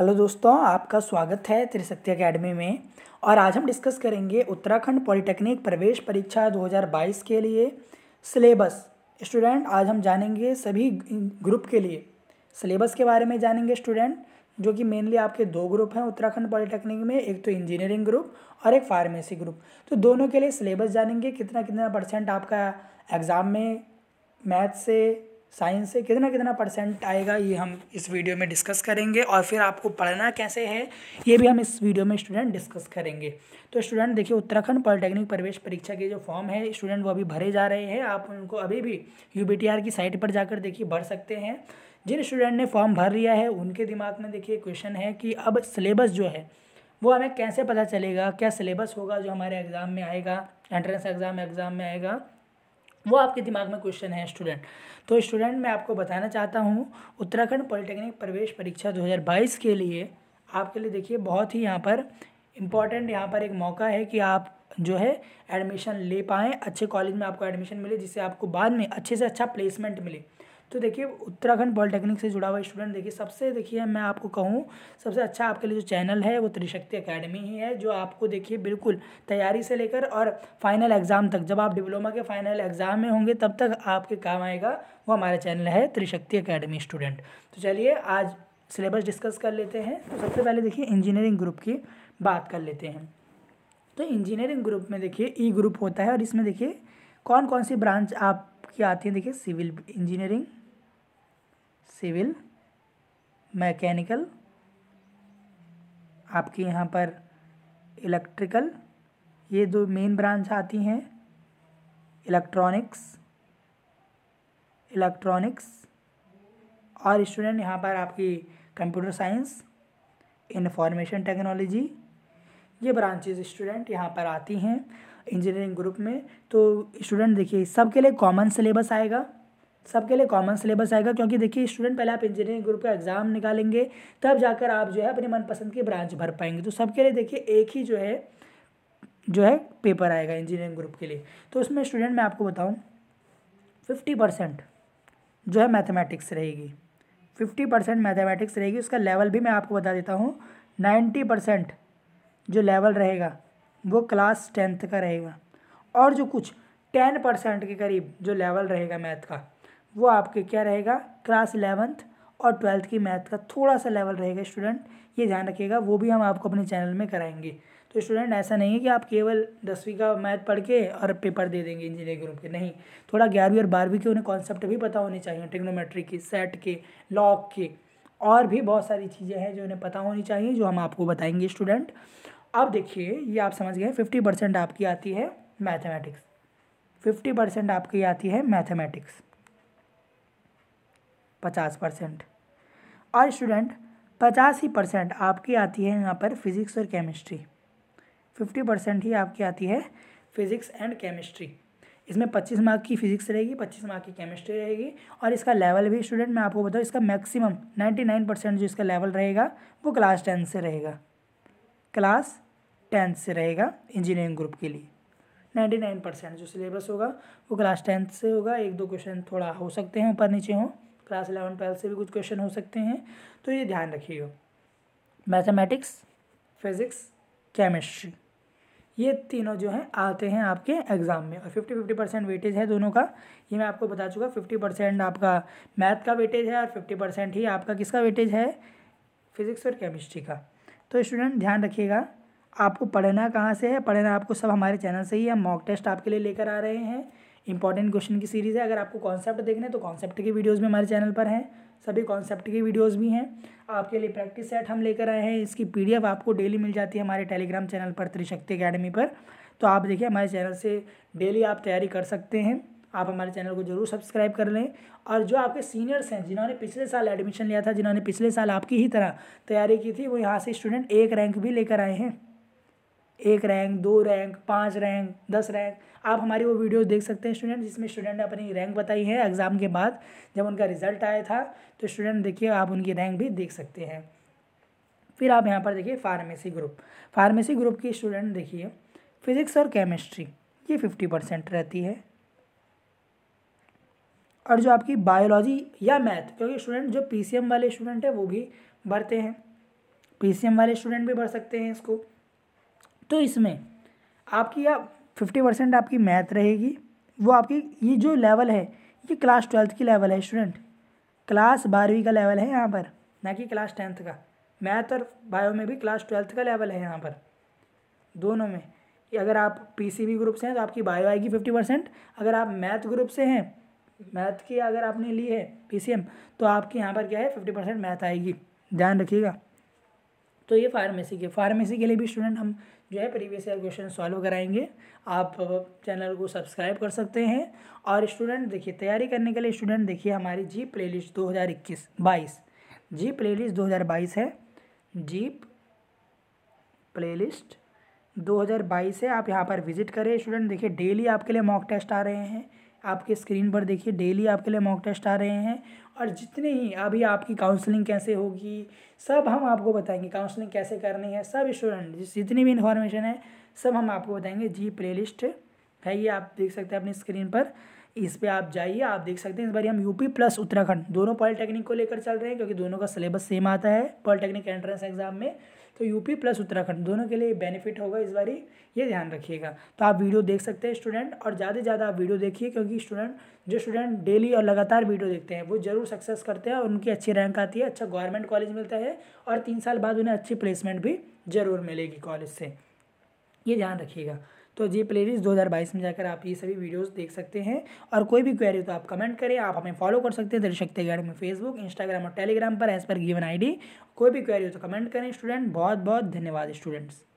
hello दोस्तों आपका स्वागत है त्रिशक्ति अकेडमी में और आज हम डिस्कस करेंगे उत्तराखंड पॉलिटेक्निक प्रवेश परीक्षा 2022 के लिए सिलेबस स्टूडेंट आज हम जानेंगे सभी ग्रुप के लिए सिलेबस के बारे में जानेंगे स्टूडेंट जो कि मेनली आपके दो ग्रुप हैं उत्तराखंड पॉलिटेक्निक में एक तो इंजीनियरिंग ग्रुप और एक फार्मेसी ग्रुप तो दोनों के लिए सिलेबस जानेंगे कितना कितना परसेंट आपका एग्ज़ाम में मैथ से साइंस से कितना कितना परसेंट आएगा ये हम इस वीडियो में डिस्कस करेंगे और फिर आपको पढ़ना कैसे है ये भी हम इस वीडियो में स्टूडेंट डिस्कस करेंगे तो स्टूडेंट देखिए उत्तराखंड पॉलिटेक्निक प्रवेश परीक्षा के जो फॉर्म है स्टूडेंट वो अभी भरे जा रहे हैं आप उनको अभी भी यू की साइट पर जाकर देखिए भर सकते हैं जिन स्टूडेंट ने फॉर्म भर लिया है उनके दिमाग में देखिए क्वेश्चन है कि अब सिलेबस जो है वो हमें कैसे पता चलेगा क्या सिलेबस होगा जो हमारे एग्ज़ाम में आएगा एंट्रेंस एग्ज़ाम एग्ज़ाम में आएगा वो आपके दिमाग में क्वेश्चन है स्टूडेंट तो स्टूडेंट मैं आपको बताना चाहता हूँ उत्तराखंड पॉलिटेक्निक प्रवेश परीक्षा 2022 के लिए आपके लिए देखिए बहुत ही यहाँ पर इम्पॉर्टेंट यहाँ पर एक मौका है कि आप जो है एडमिशन ले पाएँ अच्छे कॉलेज में आपको एडमिशन मिले जिससे आपको बाद में अच्छे से अच्छा प्लेसमेंट मिले तो देखिए उत्तराखंड पॉलिटेक्निक से जुड़ा हुआ स्टूडेंट देखिए सबसे देखिए मैं आपको कहूँ सबसे अच्छा आपके लिए जो चैनल है वो त्रिशक्ति अकेडमी ही है जो आपको देखिए बिल्कुल तैयारी से लेकर और फाइनल एग्ज़ाम तक जब आप डिप्लोमा के फाइनल एग्ज़ाम में होंगे तब तक आपके काम आएगा वो हमारा चैनल है त्रिशक्ति अकेडमी स्टूडेंट तो चलिए आज सिलेबस डिस्कस कर लेते हैं तो सबसे पहले देखिए इंजीनियरिंग ग्रुप की बात कर लेते हैं तो इंजीनियरिंग ग्रुप में देखिए ई ग्रुप होता है और इसमें देखिए कौन कौन सी ब्रांच आपकी आती है देखिए सिविल इंजीनियरिंग सिविल मैकेनिकल आपके यहाँ पर इलेक्ट्रिकल ये दो मेन ब्रांच आती हैं इलेक्ट्रॉनिक्स इलेक्ट्रॉनिक्स और स्टूडेंट यहाँ पर आपकी कंप्यूटर साइंस इंफॉर्मेशन टेक्नोलॉजी ये ब्रांचेज स्टूडेंट यहाँ पर आती हैं इंजीनियरिंग ग्रुप में तो स्टूडेंट देखिए सबके लिए कॉमन सिलेबस आएगा सबके लिए कॉमन सिलेबस आएगा क्योंकि देखिए स्टूडेंट पहले आप इंजीनियरिंग ग्रुप का एग्ज़ाम निकालेंगे तब जाकर आप जो है अपनी मनपसंद की ब्रांच भर पाएंगे तो सबके लिए देखिए एक ही जो है जो है पेपर आएगा इंजीनियरिंग ग्रुप के लिए तो उसमें स्टूडेंट मैं आपको बताऊँ फिफ्टी परसेंट जो है मैथमेटिक्स रहेगी फिफ्टी परसेंट मैथमेटिक्स रहेगी उसका लेवल भी मैं आपको बता देता हूँ नाइन्टी परसेंट जो लेवल रहेगा वो क्लास टेंथ का रहेगा और जो कुछ टेन परसेंट के करीब जो लेवल रहेगा मैथ का वो आपके क्या रहेगा क्लास इलेवंथ और ट्वेल्थ की मैथ का थोड़ा सा लेवल रहेगा स्टूडेंट ये ध्यान रखिएगा वो भी हम आपको अपने चैनल में कराएंगे तो स्टूडेंट ऐसा नहीं है कि आप केवल दसवीं का मैथ पढ़ के और पेपर दे देंगे इंजीनियरिंग ग्रुप के नहीं थोड़ा ग्यारहवीं और बारहवीं के उन्हें कॉन्सेप्ट भी पता होने चाहिए टेक्नोमेट्री के सेट के लॉक के और भी बहुत सारी चीज़ें हैं जो उन्हें पता होनी चाहिए जो हम आपको बताएंगे स्टूडेंट अब देखिए ये आप समझ गए फिफ्टी परसेंट आपकी आती है मैथमेटिक्स फिफ्टी परसेंट आपकी आती है मैथमेटिक्स पचास परसेंट और स्टूडेंट पचास ही परसेंट आपकी आती है यहाँ पर फिज़िक्स और केमिस्ट्री फिफ्टी परसेंट ही आपकी आती है फिज़िक्स एंड केमिस्ट्री इसमें पच्चीस मार्क की फिजिक्स रहेगी पच्चीस मार्क की केमिस्ट्री रहेगी और इसका लेवल भी स्टूडेंट मैं आपको बताऊँ इसका मैक्सिमम नाइन्टी नाइन परसेंट जो इसका लेवल रहेगा वो क्लास टेंथ से रहेगा क्लास टेंथ से रहेगा इंजीनियरिंग ग्रुप के लिए नाइन्टी नाइन परसेंट जो सिलेबस होगा वो क्लास टेंथ से होगा एक दो क्वेश्चन थोड़ा हो सकते हैं ऊपर नीचे हों क्लास इलेवन ट्वेल्थ से भी कुछ क्वेश्चन हो सकते हैं तो ये ध्यान रखिएगा मैथमेटिक्स फिज़िक्स केमिस्ट्री ये तीनों जो हैं आते हैं आपके एग्ज़ाम में और फिफ्टी फिफ्टी परसेंट वेटेज है दोनों का ये मैं आपको बता चुका फिफ्टी परसेंट आपका मैथ का वेटेज है और फिफ्टी परसेंट ही आपका किसका वेटेज है फिज़िक्स और केमिस्ट्री का तो स्टूडेंट ध्यान रखिएगा आपको पढ़ना कहाँ से है पढ़ना आपको सब हमारे चैनल से ही हम मॉक टेस्ट आपके लिए लेकर आ रहे हैं इंपॉर्टेंट क्वेश्चन की सीरीज़ है अगर आपको कॉन्सेप्ट देखने तो कॉन्सेप्ट की वीडियोज़ भी हमारे चैनल पर हैं सभी कॉन्सेप्ट की वीडियोज़ भी हैं आपके लिए प्रैक्टिस सेट हम लेकर आए हैं इसकी पी आपको डेली मिल जाती है हमारे टेलीग्राम चैनल पर त्रिशक्ति अकेडमी पर तो आप देखिए हमारे चैनल से डेली आप तैयारी कर सकते हैं आप हमारे चैनल को जरूर सब्सक्राइब कर लें और जो आपके सीनियर्स हैं जिन्होंने पिछले साल एडमिशन लिया था जिन्होंने पिछले साल आपकी ही तरह तैयारी की थी वो यहाँ से स्टूडेंट एक रैंक भी लेकर आए हैं एक रैंक दो रैंक पाँच रैंक दस रैंक आप हमारी वो वीडियो देख सकते हैं स्टूडेंट जिसमें स्टूडेंट ने अपनी रैंक बताई है एग्ज़ाम के बाद जब उनका रिजल्ट आया था तो स्टूडेंट देखिए आप उनकी रैंक भी देख सकते हैं फिर आप यहाँ पर देखिए फार्मेसी ग्रुप फार्मेसी ग्रुप की स्टूडेंट देखिए फिज़िक्स और केमिस्ट्री ये फिफ्टी परसेंट रहती है और जो आपकी बायोलॉजी या मैथ क्योंकि स्टूडेंट जो पीसीएम वाले स्टूडेंट है वो भी बढ़ते हैं पीसीएम वाले स्टूडेंट भी बढ़ सकते हैं इसको तो इसमें आपकी या फिफ्टी परसेंट आपकी मैथ रहेगी वो आपकी ये जो लेवल है ये क्लास ट्वेल्थ की लेवल है स्टूडेंट क्लास बारहवीं का लेवल है यहाँ पर ना कि क्लास टेंथ का मैथ और बायो में भी क्लास ट्वेल्थ का लेवल है यहाँ पर दोनों में अगर आप पीसीबी ग्रुप से हैं तो आपकी बायो आएगी फिफ्टी परसेंट अगर आप मैथ ग्रुप से हैं मैथ की अगर आपने ली है पीसीएम तो आपके यहाँ पर क्या है फिफ्टी परसेंट मैथ आएगी ध्यान रखिएगा तो ये फार्मेसी के फार्मेसी के लिए भी स्टूडेंट हम जो है प्रीवियस ईयर क्वेश्चन सॉल्व कराएंगे आप चैनल को सब्सक्राइब कर सकते हैं और स्टूडेंट देखिए तैयारी करने के लिए स्टूडेंट देखिए हमारी जीप प्ले लिस्ट दो हज़ार इक्कीस बाईस जी प्ले लिस्ट दो हज़ार बाईस है जीप प्ले लिस्ट दो हज़ार बाईस है आप यहाँ पर विजिट करें स्टूडेंट देखिए डेली आपके लिए मॉक टेस्ट आ रहे हैं आपके स्क्रीन पर देखिए डेली आपके लिए मॉक टेस्ट आ रहे हैं और जितने ही अभी आपकी काउंसलिंग कैसे होगी सब हम आपको बताएंगे काउंसलिंग कैसे करनी है सब स्टूडेंट जितनी भी इन्फॉर्मेशन है सब हम आपको बताएंगे जी प्लेलिस्ट है ये आप देख सकते हैं अपनी स्क्रीन पर इस पर आप जाइए आप देख सकते हैं इस बार हम यूपी प्लस उत्तराखंड दोनों पॉलिटेक्निक को लेकर चल रहे हैं क्योंकि दोनों का सिलेबस सेम आता है पॉलिटेक्निक एंट्रेंस एग्जाम में तो यूपी प्लस उत्तराखंड दोनों के लिए बेनिफिट होगा इस बारी ये ध्यान रखिएगा तो आप वीडियो देख सकते हैं स्टूडेंट और ज़्यादा से ज़्यादा आप वीडियो देखिए क्योंकि स्टूडेंट जो स्टूडेंट डेली और लगातार वीडियो देखते हैं वो जरूर सक्सेस करते हैं और उनकी अच्छी रैंक आती है अच्छा गवर्नमेंट कॉलेज मिलता है और तीन साल बाद उन्हें अच्छी प्लेसमेंट भी ज़रूर मिलेगी कॉलेज से ये ध्यान रखिएगा तो जी प्ले लिस्ट दो में जाकर आप ये सभी वीडियोज़ देख सकते हैं और कोई भी क्वेरी तो आप कमेंट करें आप हमें फॉलो कर सकते हैं दर्शक तैयार में फेसबुक इंस्टाग्राम और टेलीग्राम पर एज पर गिवन आई कोई भी क्वेरी तो कमेंट करें स्टूडेंट बहुत बहुत धन्यवाद स्टूडेंट्स